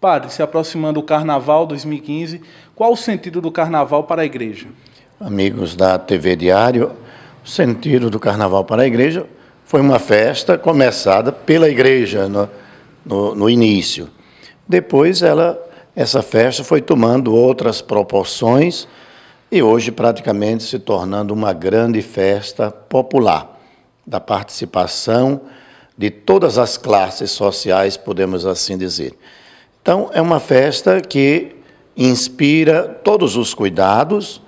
Padre, se aproximando do Carnaval 2015, qual o sentido do Carnaval para a Igreja? Amigos da TV Diário, o sentido do Carnaval para a Igreja foi uma festa começada pela Igreja no, no, no início. Depois, ela, essa festa foi tomando outras proporções e hoje praticamente se tornando uma grande festa popular, da participação de todas as classes sociais, podemos assim dizer. Então, é uma festa que inspira todos os cuidados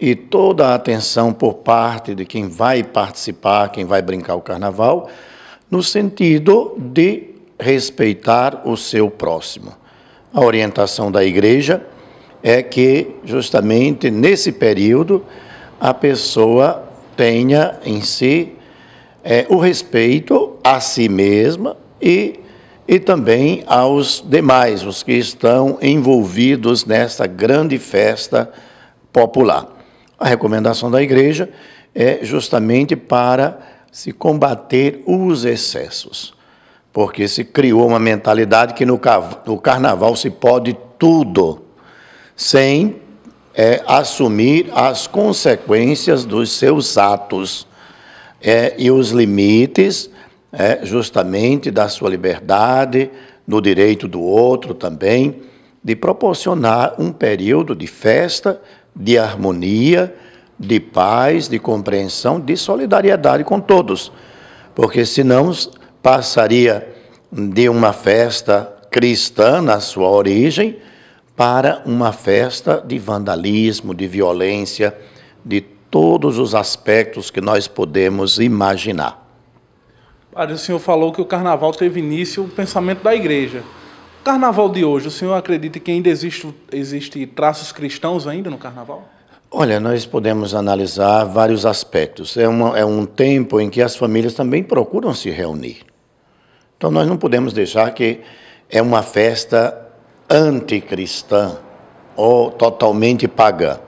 e toda a atenção por parte de quem vai participar, quem vai brincar o carnaval, no sentido de respeitar o seu próximo. A orientação da igreja é que, justamente nesse período, a pessoa tenha em si é, o respeito a si mesma e e também aos demais, os que estão envolvidos nesta grande festa popular. A recomendação da igreja é justamente para se combater os excessos, porque se criou uma mentalidade que no, carnaval se pode tudo, sem é, assumir as consequências dos seus atos é, e os limites é justamente da sua liberdade, no direito do outro também, de proporcionar um período de festa, de harmonia, de paz, de compreensão, de solidariedade com todos. Porque senão passaria de uma festa cristã na sua origem para uma festa de vandalismo, de violência, de todos os aspectos que nós podemos imaginar o senhor falou que o carnaval teve início o pensamento da igreja. O carnaval de hoje, o senhor acredita que ainda existe, existe traços cristãos ainda no carnaval? Olha, nós podemos analisar vários aspectos. É, uma, é um tempo em que as famílias também procuram se reunir. Então nós não podemos deixar que é uma festa anticristã ou totalmente pagã.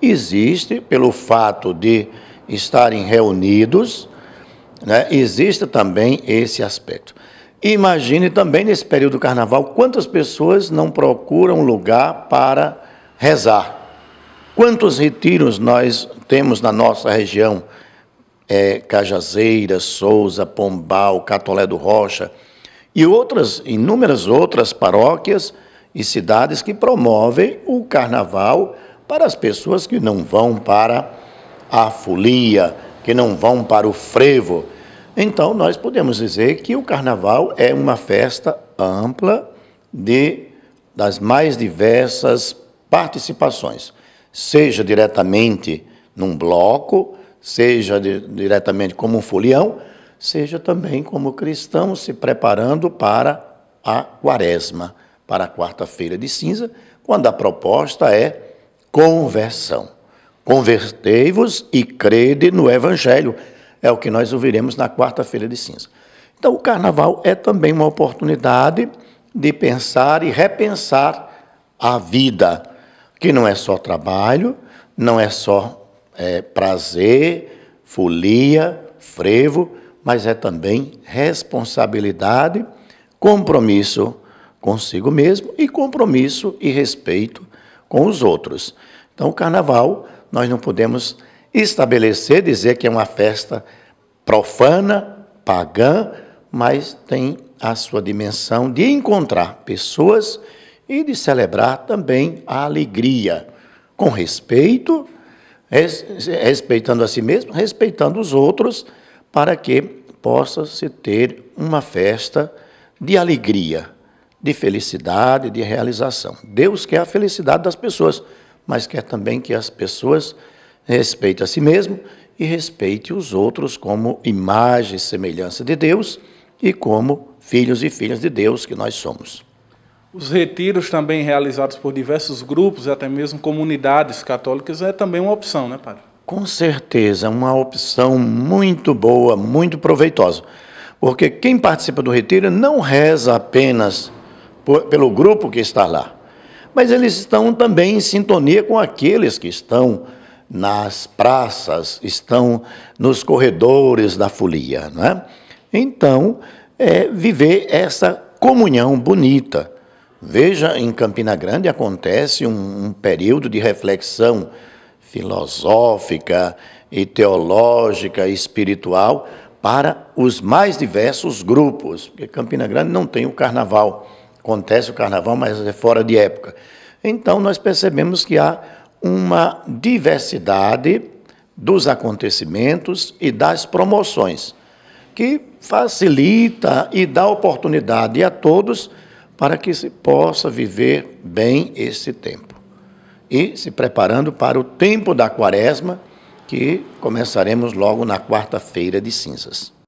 Existe pelo fato de estarem reunidos né? Existe também esse aspecto. Imagine também nesse período do carnaval quantas pessoas não procuram lugar para rezar. Quantos retiros nós temos na nossa região? É, Cajazeira, Souza, Pombal, Catolé do Rocha e outras, inúmeras outras paróquias e cidades que promovem o carnaval para as pessoas que não vão para a folia, que não vão para o frevo. Então, nós podemos dizer que o carnaval é uma festa ampla de, das mais diversas participações, seja diretamente num bloco, seja de, diretamente como um folião, seja também como cristão se preparando para a quaresma, para a quarta-feira de cinza, quando a proposta é conversão. Convertei-vos e crede no Evangelho. É o que nós ouviremos na quarta-feira de cinza. Então, o carnaval é também uma oportunidade de pensar e repensar a vida, que não é só trabalho, não é só é, prazer, folia, frevo, mas é também responsabilidade, compromisso consigo mesmo e compromisso e respeito com os outros. Então, o carnaval nós não podemos estabelecer, dizer que é uma festa profana, pagã, mas tem a sua dimensão de encontrar pessoas e de celebrar também a alegria, com respeito, respeitando a si mesmo, respeitando os outros, para que possa se ter uma festa de alegria, de felicidade, de realização. Deus quer a felicidade das pessoas mas quer também que as pessoas respeitem a si mesmo e respeitem os outros como imagem e semelhança de Deus e como filhos e filhas de Deus que nós somos. Os retiros também realizados por diversos grupos, até mesmo comunidades católicas, é também uma opção, né, padre? Com certeza, uma opção muito boa, muito proveitosa. Porque quem participa do retiro não reza apenas por, pelo grupo que está lá, mas eles estão também em sintonia com aqueles que estão nas praças, estão nos corredores da folia. Né? Então, é viver essa comunhão bonita. Veja, em Campina Grande acontece um, um período de reflexão filosófica e teológica e espiritual para os mais diversos grupos, porque Campina Grande não tem o carnaval acontece o carnaval, mas é fora de época. Então, nós percebemos que há uma diversidade dos acontecimentos e das promoções, que facilita e dá oportunidade a todos para que se possa viver bem esse tempo. E se preparando para o tempo da quaresma, que começaremos logo na quarta-feira de cinzas.